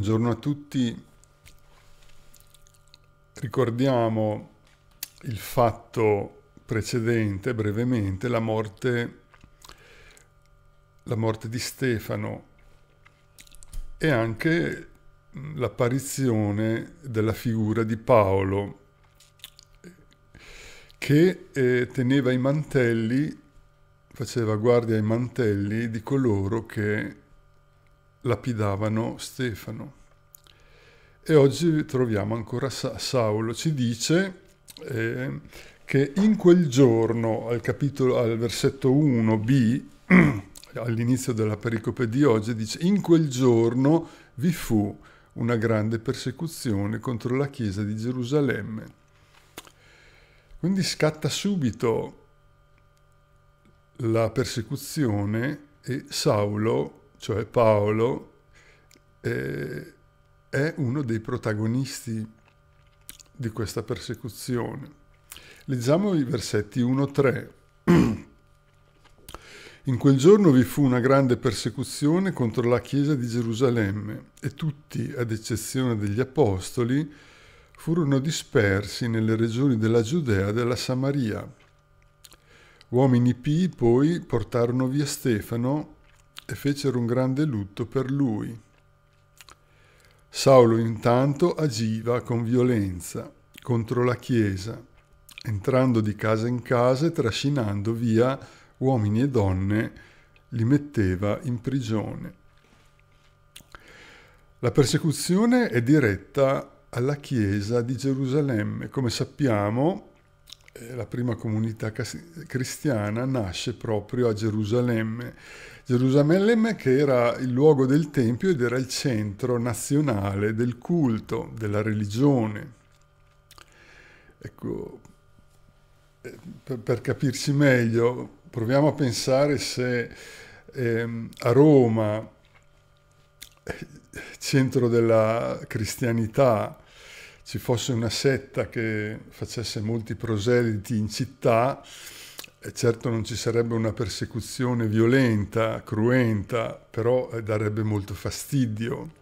Buongiorno a tutti. Ricordiamo il fatto precedente brevemente, la morte, la morte di Stefano e anche l'apparizione della figura di Paolo che eh, teneva i mantelli, faceva guardia ai mantelli di coloro che lapidavano Stefano. E oggi troviamo ancora Sa- Saulo. Ci dice eh, che in quel giorno, al, capitolo, al versetto 1b, all'inizio della pericope di oggi, dice in quel giorno vi fu una grande persecuzione contro la chiesa di Gerusalemme. Quindi scatta subito la persecuzione e Saulo cioè Paolo, eh, è uno dei protagonisti di questa persecuzione. Leggiamo i versetti 1-3. In quel giorno vi fu una grande persecuzione contro la Chiesa di Gerusalemme e tutti, ad eccezione degli Apostoli, furono dispersi nelle regioni della Giudea e della Samaria. Uomini pii poi portarono via Stefano, e fecero un grande lutto per lui. Saulo intanto agiva con violenza contro la Chiesa, entrando di casa in casa e trascinando via uomini e donne, li metteva in prigione. La persecuzione è diretta alla Chiesa di Gerusalemme. Come sappiamo, eh, la prima comunità cristiana nasce proprio a Gerusalemme Gerusalemme che era il luogo del Tempio ed era il centro nazionale del culto, della religione. Ecco, eh, per, per capirci meglio, proviamo a pensare se ehm, a Roma, eh, centro della cristianità, ci fosse una setta che facesse molti proseliti in città, certo non ci sarebbe una persecuzione violenta, cruenta, però eh, darebbe molto fastidio.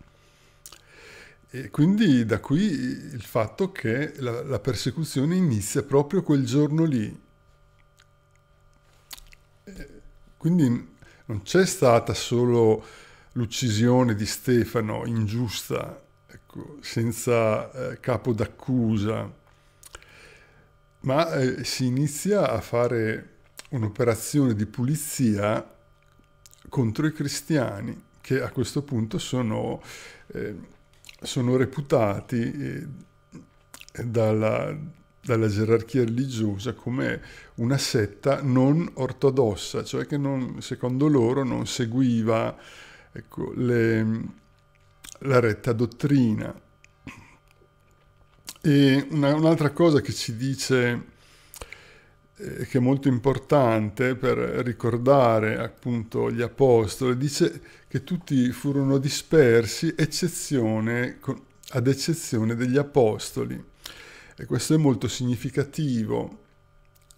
E quindi da qui il fatto che la, la persecuzione inizia proprio quel giorno lì. quindi non c'è stata solo l'uccisione di Stefano ingiusta, ecco, senza eh, capo d'accusa, ma eh, si inizia a fare un'operazione di pulizia contro i cristiani, che a questo punto sono, eh, sono reputati eh, dalla, dalla gerarchia religiosa come una setta non ortodossa, cioè che non, secondo loro non seguiva ecco, le, la retta dottrina. E una, un'altra cosa che ci dice, eh, che è molto importante per ricordare appunto gli apostoli, dice che tutti furono dispersi, eccezione, con, ad eccezione degli apostoli. E questo è molto significativo.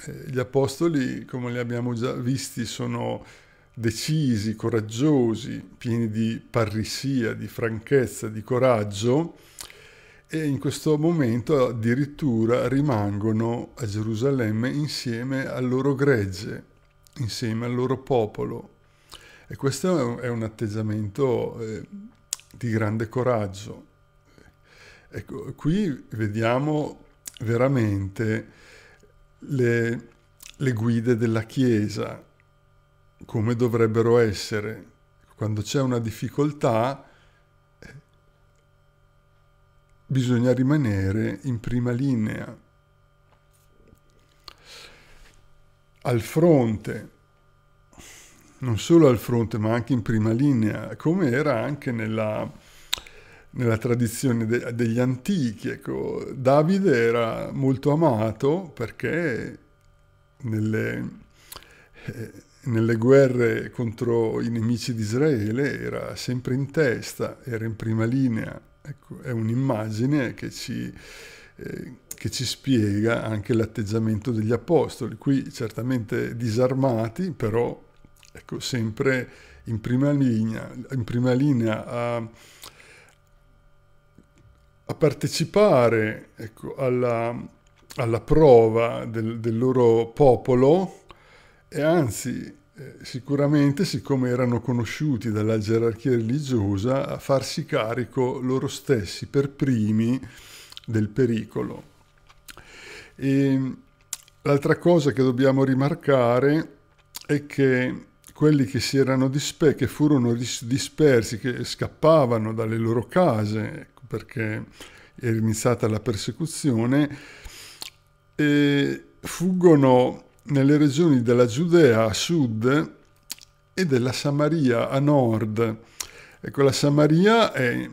Eh, gli apostoli, come li abbiamo già visti, sono decisi, coraggiosi, pieni di parrisia, di franchezza, di coraggio e in questo momento addirittura rimangono a Gerusalemme insieme al loro gregge, insieme al loro popolo. E questo è un atteggiamento eh, di grande coraggio. Ecco, qui vediamo veramente le, le guide della Chiesa, come dovrebbero essere. Quando c'è una difficoltà, bisogna rimanere in prima linea. Al fronte, non solo al fronte ma anche in prima linea, come era anche nella, nella tradizione de, degli antichi. Ecco, Davide era molto amato perché nelle, eh, nelle guerre contro i nemici di Israele era sempre in testa, era in prima linea Ecco, è un'immagine che ci, eh, che ci spiega anche l'atteggiamento degli apostoli, qui certamente disarmati, però ecco, sempre in prima linea, in prima linea a, a partecipare ecco, alla, alla, prova del, del loro popolo e anzi eh, sicuramente, siccome erano conosciuti dalla gerarchia religiosa, a farsi carico loro stessi per primi del pericolo. E l'altra cosa che dobbiamo rimarcare è che quelli che si erano dispersi, che furono dispersi, che scappavano dalle loro case ecco, perché era iniziata la persecuzione, eh, fuggono nelle regioni della Giudea a sud e della Samaria a nord. Ecco, la Samaria è,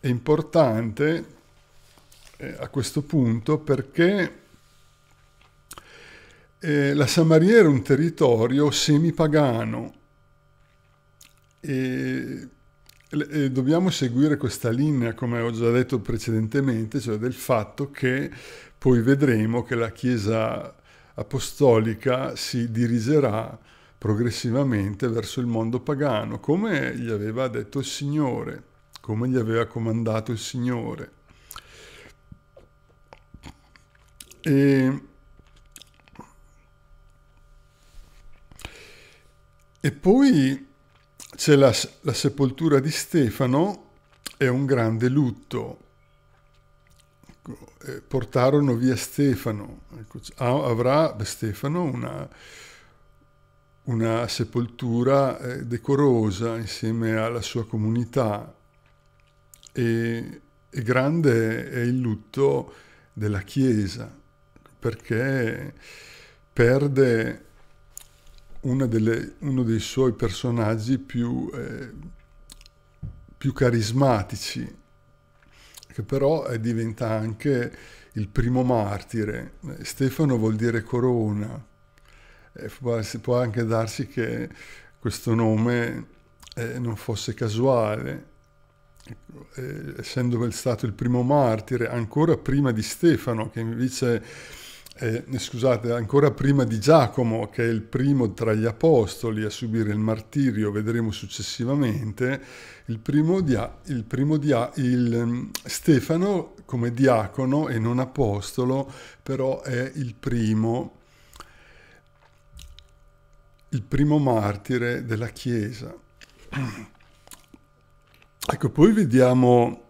è importante eh, a questo punto perché eh, la Samaria era un territorio semipagano e, e, dobbiamo seguire questa linea, come ho già detto precedentemente, cioè del fatto che poi vedremo che la Chiesa apostolica si dirigerà progressivamente verso il mondo pagano, come gli aveva detto il Signore, come gli aveva comandato il Signore. E, e poi c'è la, la sepoltura di Stefano, è un grande lutto Ecco, eh, portarono via Stefano. Ecco, avrà Stefano una, una sepoltura eh, decorosa insieme alla sua comunità e, e, grande è il lutto della Chiesa perché perde delle, uno dei suoi personaggi più, eh, più carismatici che però eh, diventa anche il primo martire. Eh, Stefano vuol dire corona, eh, può, eh, può anche darsi che questo nome eh, non fosse casuale, ecco, eh, essendo stato il primo martire ancora prima di Stefano, che invece eh, scusate, ancora prima di Giacomo, che è il primo tra gli apostoli a subire il martirio, vedremo successivamente, il primo, dia, il primo dia, il, mm, Stefano come diacono e non apostolo, però è il primo, il primo martire della Chiesa. Ecco, poi vediamo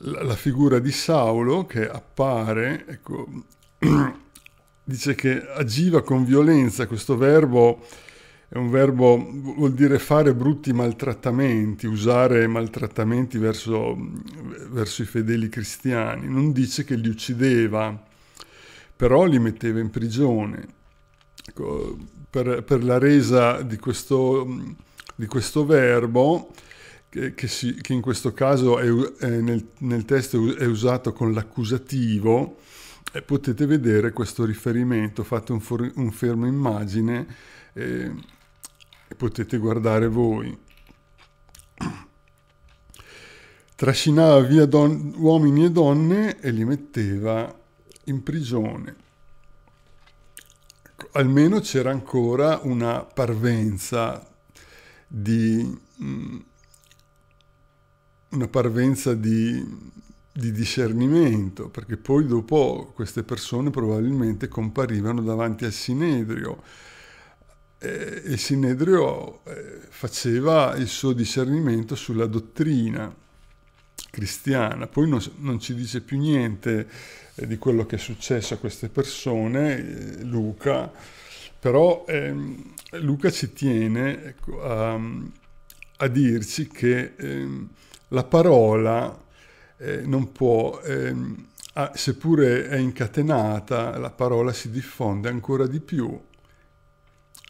la figura di Saulo che appare, ecco, dice che agiva con violenza, questo verbo è un verbo, vuol dire fare brutti maltrattamenti, usare maltrattamenti verso, verso, i fedeli cristiani. Non dice che li uccideva, però li metteva in prigione. Ecco, per, per, la resa di questo, di questo verbo, che, che, si, che, in questo caso è, è nel, nel testo è usato con l'accusativo, e potete vedere questo riferimento, fate un, for- un fermo immagine eh, e potete guardare voi. Trascinava via don- uomini e donne e li metteva in prigione. Ecco, almeno c'era ancora una parvenza di... Mh, mm, una parvenza di di discernimento, perché poi dopo queste persone probabilmente comparivano davanti al Sinedrio e eh, il Sinedrio eh, faceva il suo discernimento sulla dottrina cristiana, poi non, non ci dice più niente eh, di quello che è successo a queste persone, Luca, però ehm, Luca ci tiene ecco, a, a, dirci che ehm, la parola eh, non può, ehm, ah, seppure è incatenata, la parola si diffonde ancora di più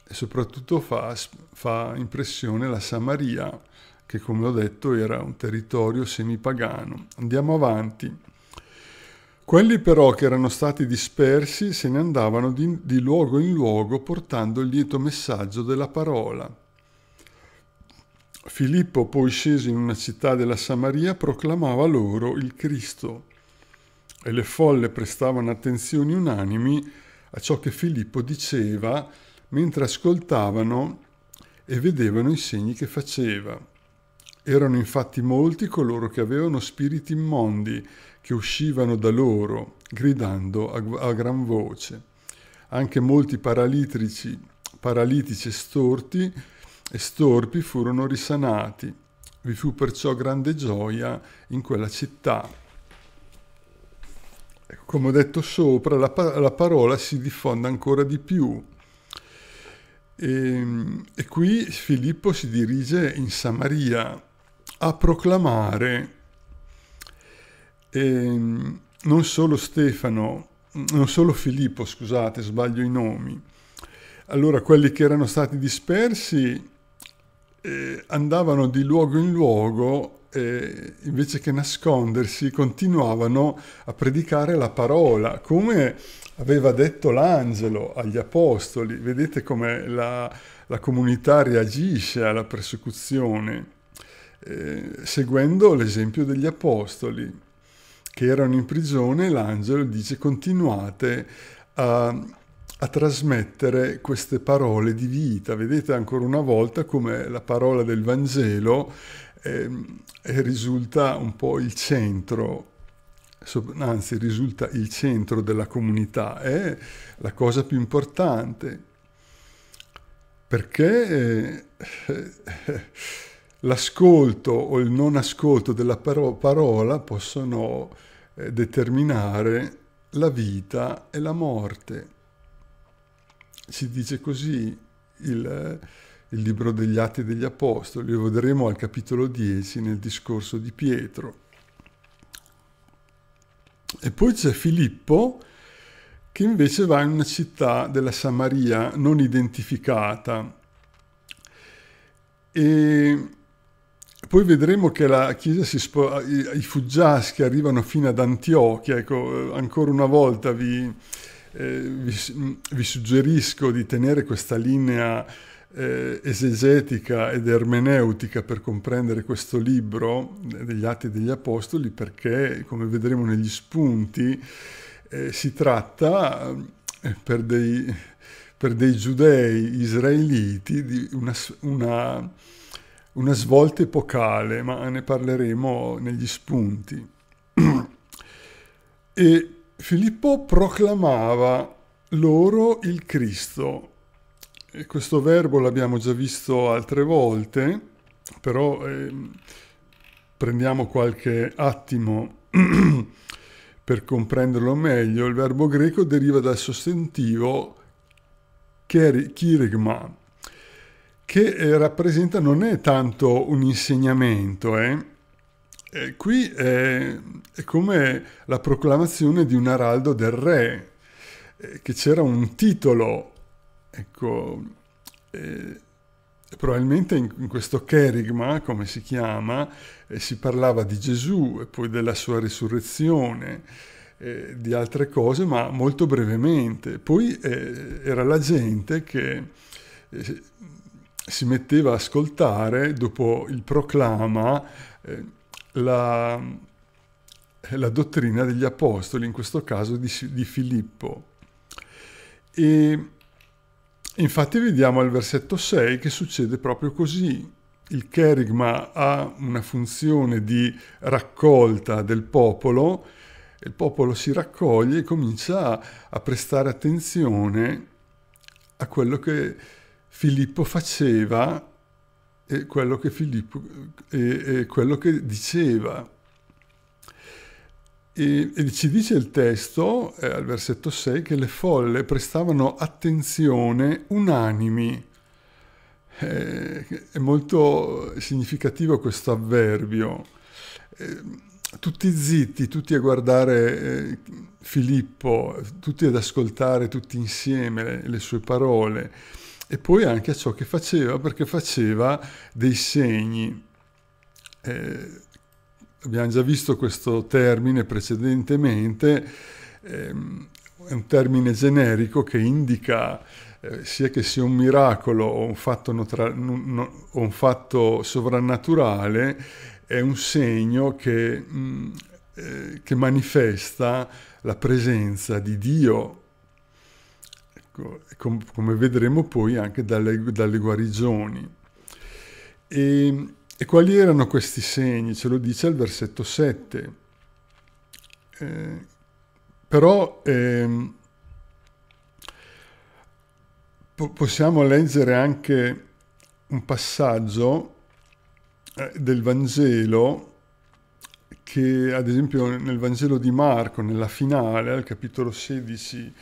e soprattutto fa, fa impressione la Samaria, che come ho detto era un territorio semipagano. Andiamo avanti. Quelli però che erano stati dispersi se ne andavano di, di, luogo in luogo portando il lieto messaggio della parola. Filippo, poi sceso in una città della Samaria, proclamava loro il Cristo e le folle prestavano attenzioni unanimi a ciò che Filippo diceva mentre ascoltavano e vedevano i segni che faceva. Erano infatti molti coloro che avevano spiriti immondi che uscivano da loro, gridando a, a gran voce. Anche molti paralitici, paralitici e storti e storpi furono risanati. Vi fu perciò grande gioia in quella città. Ecco, come ho detto sopra, la, pa- la parola si diffonde ancora di più. E, ehm, e qui Filippo si dirige in Samaria a proclamare e, ehm, non solo Stefano, non solo Filippo, scusate, sbaglio i nomi. Allora, quelli che erano stati dispersi eh, andavano di luogo in luogo e invece che nascondersi continuavano a predicare la parola, come aveva detto l'angelo agli apostoli. Vedete come la, la comunità reagisce alla persecuzione, eh, seguendo l'esempio degli apostoli che erano in prigione, l'angelo dice continuate a a trasmettere queste parole di vita. Vedete ancora una volta come la parola del Vangelo eh, risulta un po' il centro, anzi risulta il centro della comunità, è la cosa più importante, perché eh, l'ascolto o il non ascolto della parola possono eh, determinare la vita e la morte si dice così il, eh, il libro degli Atti degli Apostoli, lo vedremo al capitolo 10 nel discorso di Pietro. E poi c'è Filippo che invece va in una città della Samaria non identificata. E poi vedremo che la Chiesa si spo- i fuggiaschi arrivano fino ad Antiochia, ecco, eh, ancora una volta vi, eh, vi, mm, vi, suggerisco di tenere questa linea eh, esegetica ed ermeneutica per comprendere questo libro eh, degli Atti degli Apostoli perché, come vedremo negli spunti, eh, si tratta eh, per dei, per dei, giudei israeliti di una, una, una svolta epocale, ma ne parleremo negli spunti. e Filippo proclamava loro il Cristo. E questo verbo l'abbiamo già visto altre volte, però eh, prendiamo qualche attimo per comprenderlo meglio. Il verbo greco deriva dal sostantivo kirigma, che eh, rappresenta non è tanto un insegnamento, eh? eh, qui è, è, come la proclamazione di un araldo del re, eh, che c'era un titolo, ecco, eh, probabilmente in, in, questo cherigma, come si chiama, eh, si parlava di Gesù e poi della sua risurrezione, eh, di altre cose, ma molto brevemente. Poi era la gente che si metteva a ascoltare dopo il proclama la, la dottrina degli apostoli, in questo caso di, di Filippo. E infatti vediamo al versetto 6 che succede proprio così. Il cherigma ha una funzione di raccolta del popolo, il popolo si raccoglie e comincia a, a prestare attenzione a quello che Filippo faceva e quello che Filippo e, e quello che diceva. E, e, ci dice il testo, eh, al versetto 6, che le folle prestavano attenzione unanimi. Eh, è molto significativo questo avverbio. Eh, tutti zitti, tutti a guardare eh, Filippo, tutti ad ascoltare tutti insieme le, le sue parole e poi anche a ciò che faceva, perché faceva dei segni. Eh, abbiamo già visto questo termine precedentemente, ehm, è un termine generico che indica eh, sia che sia un miracolo o un fatto, no o un fatto sovrannaturale, è un segno che, mh, mm, eh, che manifesta la presenza di Dio Ecco, com- come vedremo poi anche dalle, dalle guarigioni. E, e, quali erano questi segni? Ce lo dice il versetto 7. Eh, però ehm, po- possiamo leggere anche un passaggio eh, del Vangelo che ad esempio nel Vangelo di Marco, nella finale, al capitolo 16,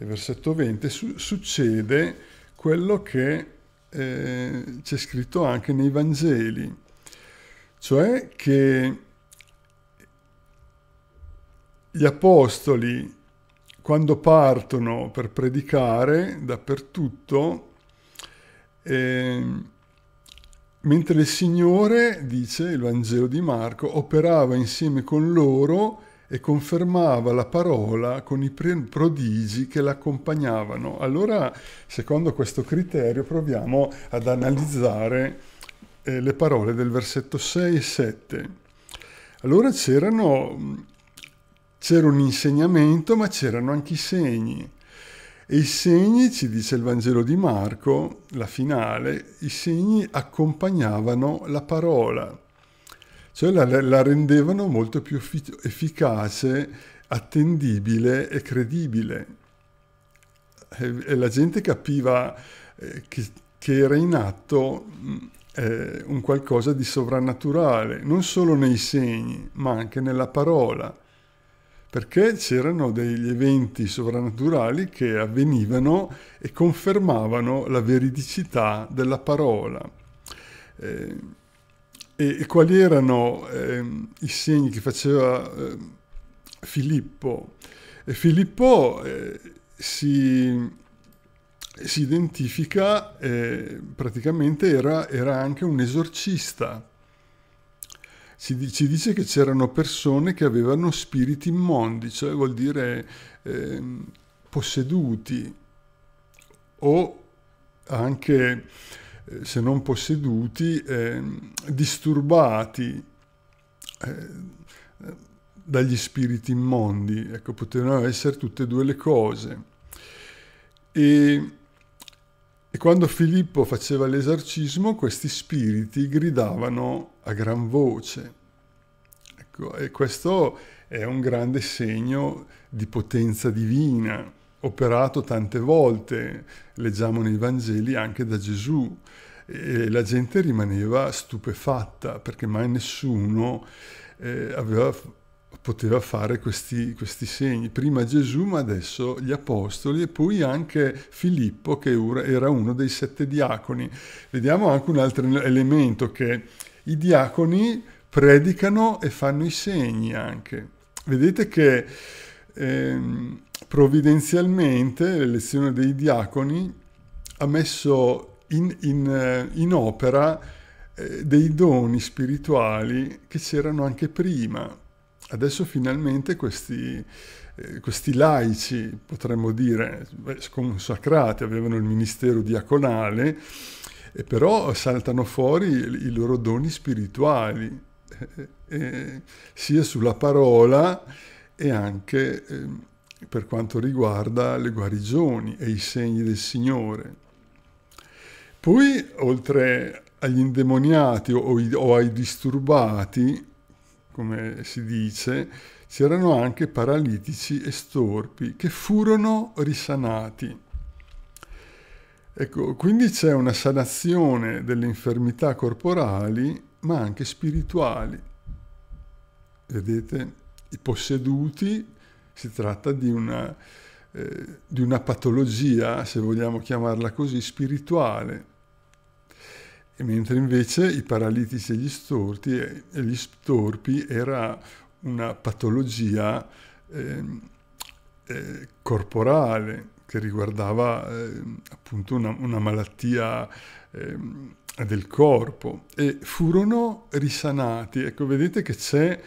e versetto 20, su- succede quello che eh, c'è scritto anche nei Vangeli, cioè che gli apostoli quando partono per predicare dappertutto, eh, mentre il Signore, dice il Vangelo di Marco, operava insieme con loro e confermava la parola con i prodigi che l'accompagnavano. Allora, secondo questo criterio, proviamo ad analizzare eh, le parole del versetto 6 e 7. Allora c'era un insegnamento, ma c'erano anche i segni. E i segni, ci dice il Vangelo di Marco, la finale, i segni accompagnavano la parola cioè la, la rendevano molto più efficace, attendibile e credibile. E, e la gente capiva eh, che, che, era in atto eh, un qualcosa di sovrannaturale, non solo nei segni, ma anche nella parola, perché c'erano degli eventi sovrannaturali che avvenivano e confermavano la veridicità della parola. Eh, e, e quali erano eh, i segni che faceva eh, Filippo? E Filippo eh, si, si, identifica, eh, praticamente era, era anche un esorcista ci, dice che c'erano persone che avevano spiriti immondi, cioè vuol dire eh, posseduti o anche se non posseduti, eh, disturbati eh, dagli spiriti immondi. Ecco, potevano essere tutte e due le cose. E, e quando Filippo faceva l'esorcismo, questi spiriti gridavano a gran voce. Ecco, e questo è un grande segno di potenza divina operato tante volte, leggiamo nei Vangeli anche da Gesù, e la gente rimaneva stupefatta perché mai nessuno eh, aveva, poteva fare questi, questi, segni. Prima Gesù, ma adesso gli apostoli e poi anche Filippo che era uno dei sette diaconi. Vediamo anche un altro elemento che i diaconi predicano e fanno i segni anche. Vedete che... Ehm, Provvidenzialmente l'elezione dei diaconi ha messo in, in, eh, in opera eh, dei doni spirituali che c'erano anche prima. Adesso finalmente questi, eh, questi laici, potremmo dire, sconsacrati, avevano il ministero diaconale, e però saltano fuori i loro doni spirituali, eh, sia sulla parola e anche ehm, per quanto riguarda le guarigioni e i segni del Signore. Poi, oltre agli indemoniati o, ai disturbati, come si dice, c'erano anche paralitici e storpi che furono risanati. Ecco, quindi c'è una sanazione delle infermità corporali, ma anche spirituali. Vedete, i posseduti si tratta di una, eh, di una patologia, se vogliamo chiamarla così, spirituale. E mentre invece i paralitici e gli, storti, eh, e gli storpi era una patologia eh, eh, corporale che riguardava eh, appunto una, una malattia ehm, del corpo e furono risanati. Ecco, vedete che c'è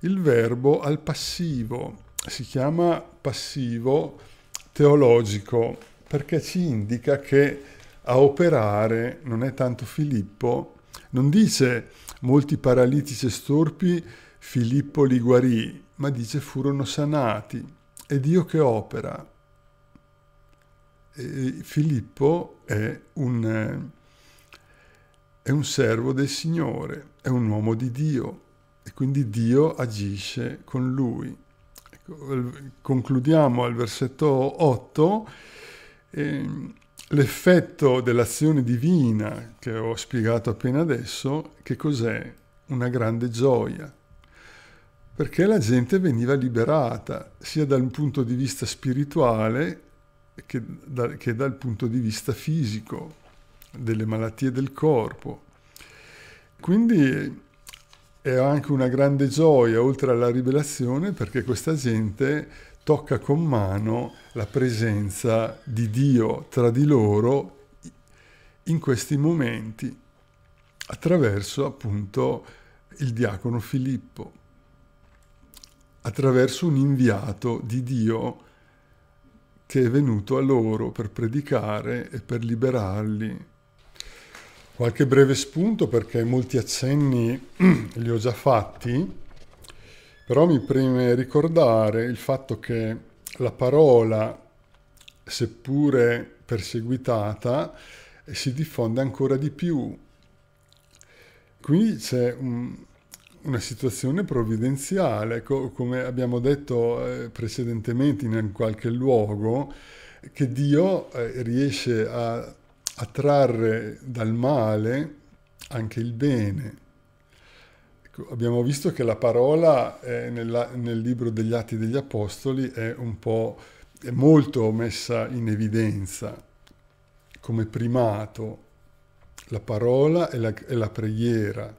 il verbo al passivo, si chiama passivo teologico perché ci indica che a operare non è tanto Filippo, non dice molti paralitici e storpi Filippo li guarì, ma dice furono sanati. È Dio che opera. E Filippo è un, è un servo del Signore, è un uomo di Dio e quindi Dio agisce con lui. Ecco, concludiamo al versetto 8, ehm, l'effetto dell'azione divina che ho spiegato appena adesso, che cos'è? Una grande gioia, perché la gente veniva liberata sia dal punto di vista spirituale che, da, che dal punto di vista fisico, delle malattie del corpo. Quindi è anche una grande gioia, oltre alla rivelazione, perché questa gente tocca con mano la presenza di Dio tra di loro in questi momenti, attraverso appunto il diacono Filippo, attraverso un inviato di Dio che è venuto a loro per predicare e per liberarli Qualche breve spunto perché molti accenni li ho già fatti, però mi preme ricordare il fatto che la parola, seppure perseguitata, si diffonde ancora di più. Quindi c'è un, una situazione provvidenziale, co come abbiamo detto eh, precedentemente in qualche luogo, che Dio eh, riesce a attrarre dal male anche il bene. Ecco, abbiamo visto che la parola eh, nella, nel libro degli Atti degli Apostoli è un po' è molto messa in evidenza come primato. La parola e la, e la preghiera,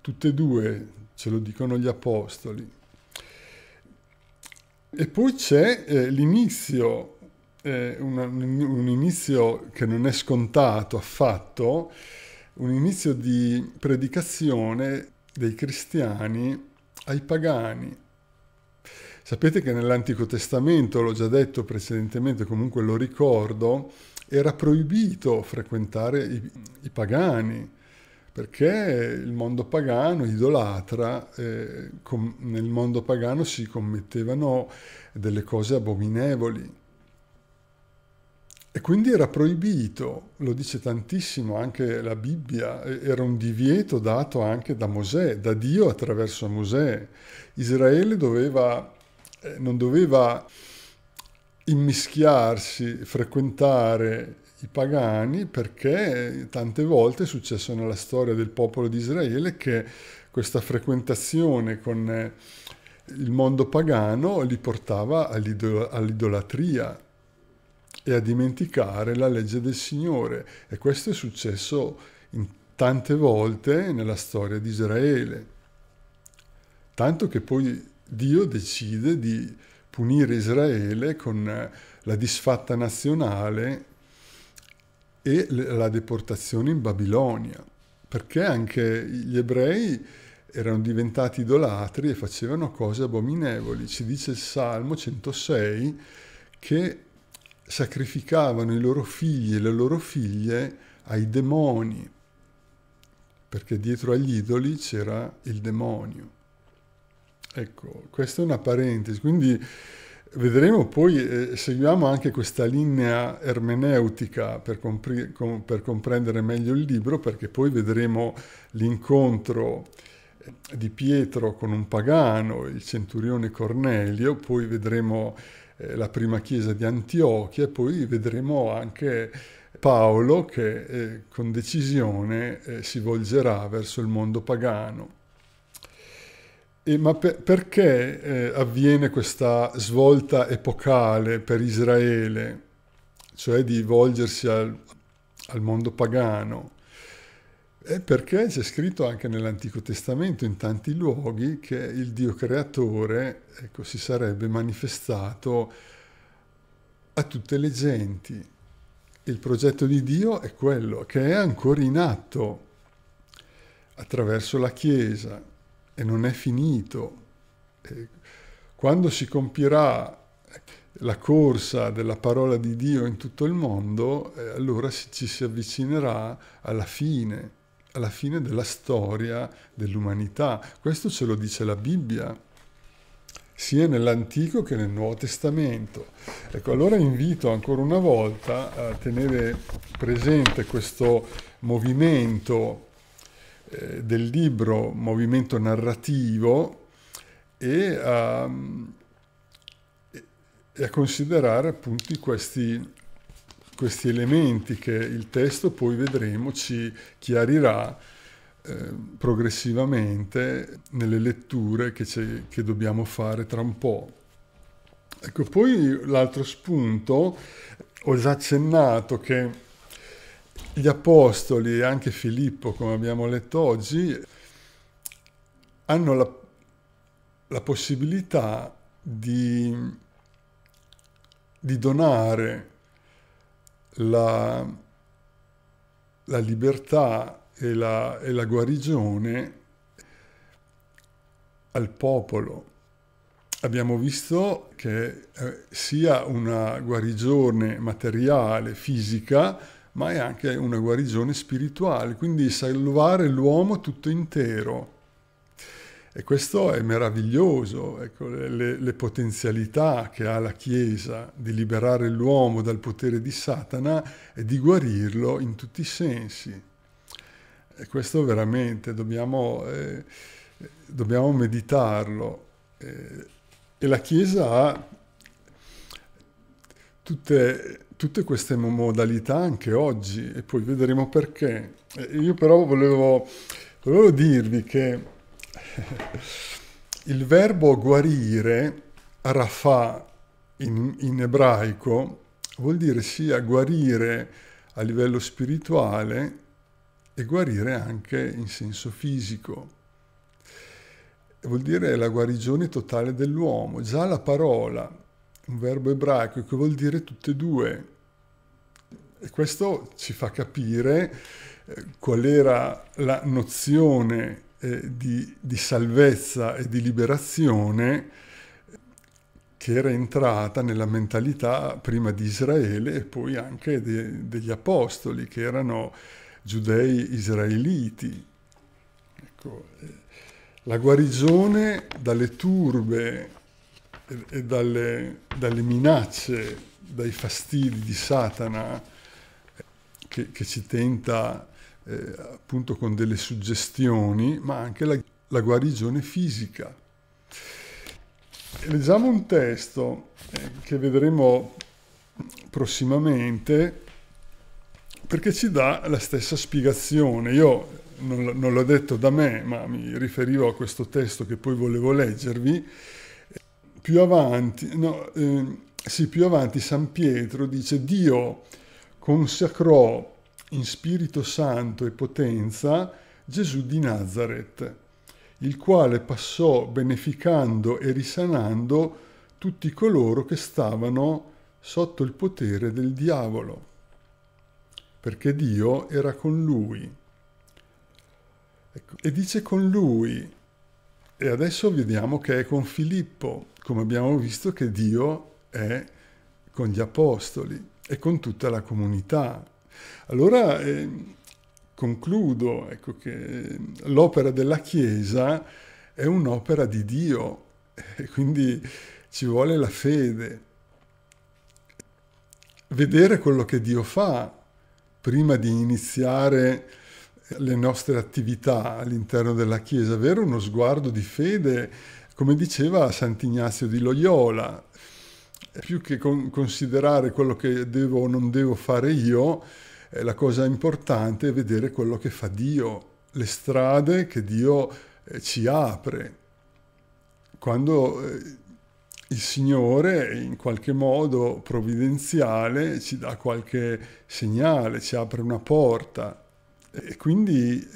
tutte e due ce lo dicono gli apostoli. E poi c'è eh, l'inizio eh, un, un inizio che non è scontato affatto, un inizio di predicazione dei cristiani ai pagani. Sapete che nell'Antico Testamento, l'ho già detto precedentemente, comunque lo ricordo, era proibito frequentare i, i pagani, perché il mondo pagano idolatra, eh, com, nel mondo pagano si commettevano delle cose abominevoli. E quindi era proibito, lo dice tantissimo anche la Bibbia, era un divieto dato anche da Mosè, da Dio attraverso Mosè. Israele doveva, eh, non doveva immischiarsi, frequentare i pagani perché tante volte è successo nella storia del popolo di Israele che questa frequentazione con eh, il mondo pagano li portava all'idolatria e a dimenticare la legge del Signore. E questo è successo tante volte nella storia di Israele. Tanto che poi Dio decide di punire Israele con eh, la disfatta nazionale e la deportazione in Babilonia, perché anche gli ebrei erano diventati idolatri e facevano cose abominevoli. Ci dice il Salmo 106 che sacrificavano i loro figli e le loro figlie ai demoni, perché dietro agli idoli c'era il demonio. Ecco, questa è una parentesi, quindi vedremo poi, eh, seguiamo anche questa linea ermeneutica per, compre com per comprendere meglio il libro, perché poi vedremo l'incontro eh, di Pietro con un pagano, il centurione Cornelio, poi vedremo eh, la prima chiesa di Antiochia, e poi vedremo anche Paolo che eh, con decisione eh, si volgerà verso il mondo pagano. E, ma per, perché eh, avviene questa svolta epocale per Israele, cioè di volgersi al, al mondo pagano? È perché c'è scritto anche nell'Antico Testamento in tanti luoghi che il Dio creatore ecco, si sarebbe manifestato a tutte le genti. Il progetto di Dio è quello che è ancora in atto attraverso la Chiesa e non è finito. Quando si compirà la corsa della parola di Dio in tutto il mondo, eh, allora ci si avvicinerà alla fine alla fine della storia dell'umanità. Questo ce lo dice la Bibbia sia nell'Antico che nel Nuovo Testamento. Ecco, allora invito ancora una volta a tenere presente questo movimento eh, del libro, movimento narrativo, e a, ehm, e a considerare appunto questi questi elementi che il testo poi vedremo ci chiarirà eh, progressivamente nelle letture che, che dobbiamo fare tra un po'. Ecco, poi l'altro spunto, ho già accennato che gli apostoli e anche Filippo, come abbiamo letto oggi, hanno la, la possibilità di, di donare la, la libertà e la, e la guarigione al popolo. Abbiamo visto che eh, sia una guarigione materiale, fisica, ma è anche una guarigione spirituale, quindi salvare l'uomo tutto intero. E questo è meraviglioso, ecco, le, le, potenzialità che ha la Chiesa di liberare l'uomo dal potere di Satana e di guarirlo in tutti i sensi. E questo veramente dobbiamo, eh, dobbiamo meditarlo. Eh, e la Chiesa ha tutte, tutte queste modalità anche oggi e poi vedremo perché. Eh, io però volevo, volevo dirvi che Il verbo guarire, rafà in, in ebraico, vuol dire sia guarire a livello spirituale e guarire anche in senso fisico. Vuol dire la guarigione totale dell'uomo. Già la parola, un verbo ebraico che vuol dire tutte e due. E questo ci fa capire eh, qual era la nozione eh, di, di, salvezza e di liberazione che era entrata nella mentalità prima di Israele e poi anche de, degli apostoli che erano giudei israeliti. Ecco, eh, la guarigione dalle turbe e dalle, dalle, minacce, dai fastidi di Satana eh, che, che ci tenta eh, appunto con delle suggestioni, ma anche la, la guarigione fisica. Leggiamo un testo eh, che vedremo prossimamente perché ci dà la stessa spiegazione. Io non, non l'ho detto da me, ma mi riferivo a questo testo che poi volevo leggervi. Più avanti, no, eh, sì, più avanti San Pietro dice Dio consacrò in Spirito Santo e potenza Gesù di Nazareth, il quale passò beneficando e risanando tutti coloro che stavano sotto il potere del diavolo, perché Dio era con lui. Ecco, e dice con lui, e adesso vediamo che è con Filippo, come abbiamo visto che Dio è con gli apostoli e con tutta la comunità, allora eh, concludo ecco, che ehm, l'opera della Chiesa è un'opera di Dio, e quindi ci vuole la fede. Vedere quello che Dio fa prima di iniziare le nostre attività all'interno della Chiesa, avere uno sguardo di fede, come diceva Sant'Ignazio di Loyola, più che con considerare quello che devo o non devo fare io, la cosa importante è vedere quello che fa Dio, le strade che Dio eh, ci apre. Quando eh, il Signore in qualche modo provvidenziale ci dà qualche segnale, ci apre una porta e quindi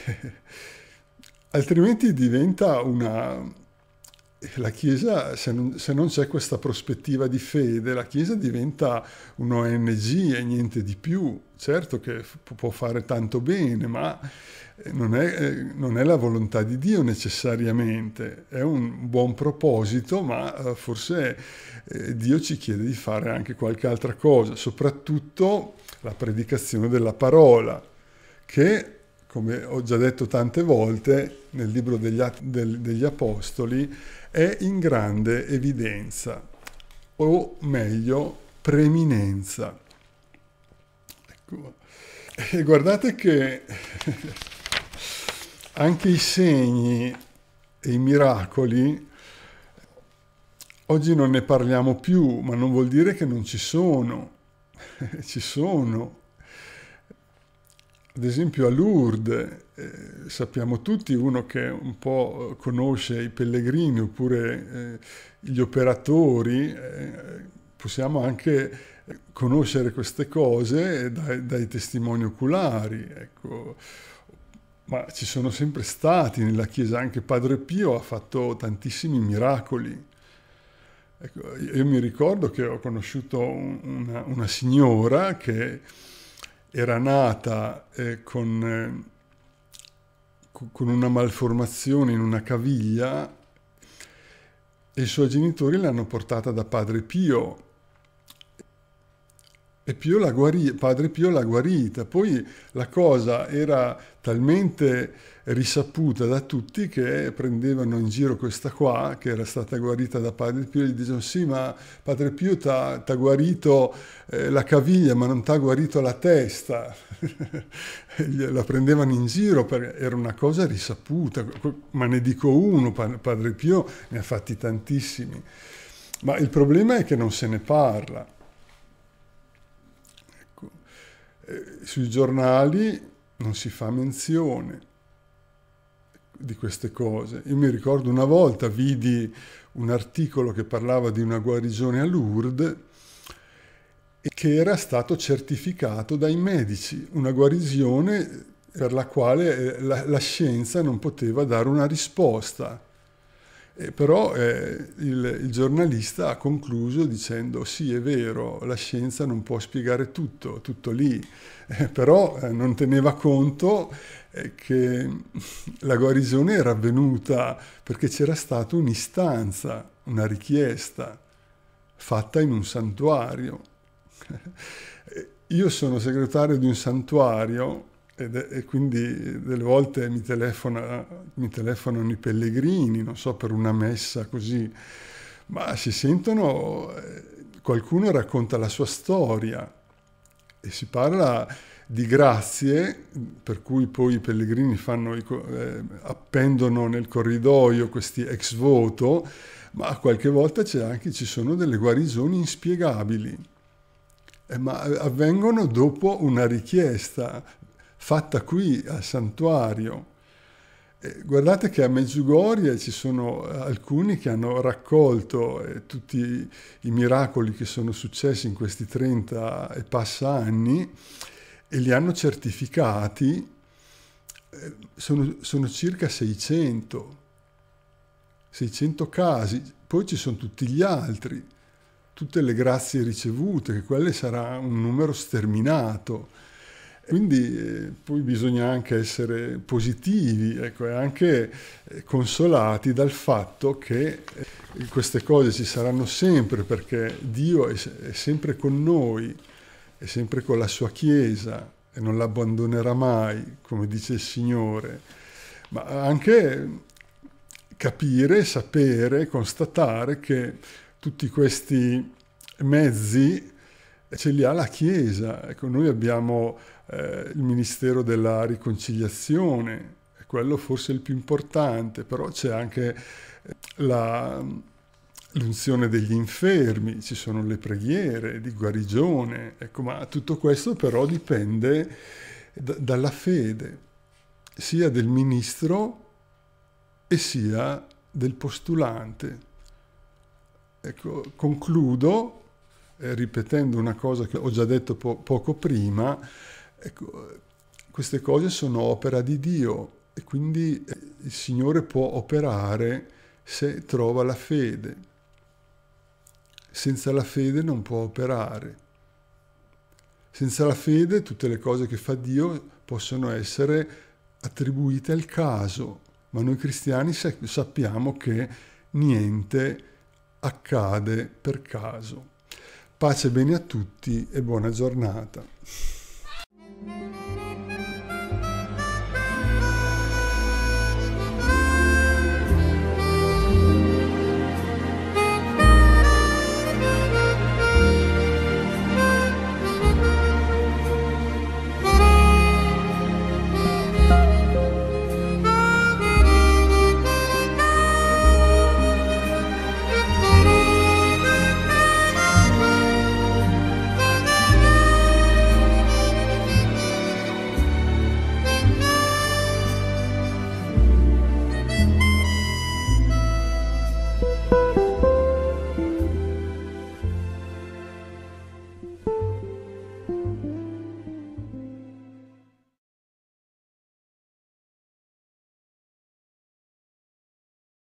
altrimenti diventa una... La Chiesa, se non, c'è questa prospettiva di fede, la Chiesa diventa un'ONG e niente di più certo che può fare tanto bene, ma eh, non è, eh, non è, la volontà di Dio necessariamente, è un buon proposito, ma eh, forse Dio ci chiede di fare anche qualche altra cosa, soprattutto la predicazione della parola, che come ho già detto tante volte nel libro degli, degli Apostoli, è in grande evidenza, o meglio, preminenza. Ecco. E guardate che anche i segni e i miracoli oggi non ne parliamo più, ma non vuol dire che non ci sono. ci sono. Ad esempio a Lourdes, eh, sappiamo tutti, uno che un po' conosce i pellegrini oppure eh, gli operatori, eh, possiamo anche conoscere queste cose dai, dai testimoni oculari, ecco. Ma ci sono sempre stati nella Chiesa, anche Padre Pio ha fatto tantissimi miracoli. Ecco, io mi ricordo che ho conosciuto una, una signora che era nata eh, con, eh, con, una malformazione in una caviglia e i suoi genitori l'hanno portata da Padre Pio e Pio la guarì, padre Pio l'ha guarita. Poi la cosa era talmente risaputa da tutti che prendevano in giro questa qua, che era stata guarita da padre Pio, e gli dicevano sì, ma padre Pio ti ha guarito eh, la caviglia, ma non ti ha guarito la testa. la prendevano in giro perché era una cosa risaputa, ma ne dico uno, padre Pio ne ha fatti tantissimi. Ma il problema è che non se ne parla. Eh, sui giornali non si fa menzione di queste cose. Io mi ricordo una volta vidi un articolo che parlava di una guarigione a Lourdes e che era stato certificato dai medici, una guarigione per la quale eh, la, la scienza non poteva dare una risposta. Eh, però eh, il, il, giornalista ha concluso dicendo sì è vero, la scienza non può spiegare tutto, tutto lì, eh, però eh, non teneva conto eh, che la guarigione era avvenuta perché c'era stata un'istanza, una richiesta fatta in un santuario. Eh, io sono segretario di un santuario ed, e quindi delle volte mi, telefona, mi telefonano i pellegrini, non so, per una messa così, ma si sentono, eh, qualcuno racconta la sua storia e si parla di grazie, per cui poi i pellegrini fanno, eh, appendono nel corridoio questi ex voto, ma qualche volta anche, ci sono delle guarigioni inspiegabili, eh, ma avvengono dopo una richiesta, fatta qui al santuario. Guardate che a Meggiugorie ci sono eh, alcuni che hanno raccolto eh, tutti i miracoli che sono successi in questi 30 e passa anni e li hanno certificati, eh, sono, sono circa 600, 600 casi, poi ci sono tutti gli altri, tutte le grazie ricevute, che quelle sarà un numero sterminato quindi eh, poi bisogna anche essere positivi ecco, e anche eh, consolati dal fatto che eh, queste cose ci saranno sempre perché Dio è sempre con noi, è sempre con la sua Chiesa e non l'abbandonerà mai, come dice il Signore. Ma anche capire, sapere, constatare che tutti questi mezzi ce li ha la Chiesa. Ecco, noi abbiamo eh, il Ministero della Riconciliazione, quello forse il più importante, però c'è anche eh, mm, l'unzione degli infermi, ci sono le preghiere di guarigione, ecco, ma tutto questo però dipende dalla fede, sia del ministro e sia del postulante. Ecco, concludo eh, ripetendo una cosa che ho già detto po- poco prima, ecco, queste cose sono opera di Dio e quindi eh, il Signore può operare se trova la fede. Senza la fede non può operare. Senza la fede tutte le cose che fa Dio possono essere attribuite al caso, ma noi cristiani sappiamo che niente accade per caso. Pace e bene a tutti e buona giornata.